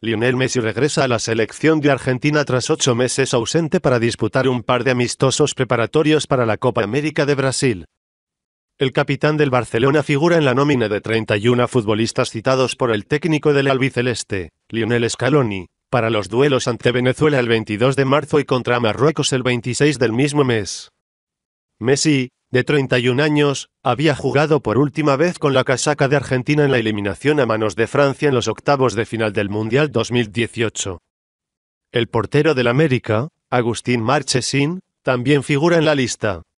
Lionel Messi regresa a la selección de Argentina tras ocho meses ausente para disputar un par de amistosos preparatorios para la Copa América de Brasil. El capitán del Barcelona figura en la nómina de 31 futbolistas citados por el técnico del albiceleste, Lionel Scaloni, para los duelos ante Venezuela el 22 de marzo y contra Marruecos el 26 del mismo mes. Messi, de 31 años, había jugado por última vez con la casaca de Argentina en la eliminación a manos de Francia en los octavos de final del Mundial 2018. El portero del América, Agustín Marchesín, también figura en la lista.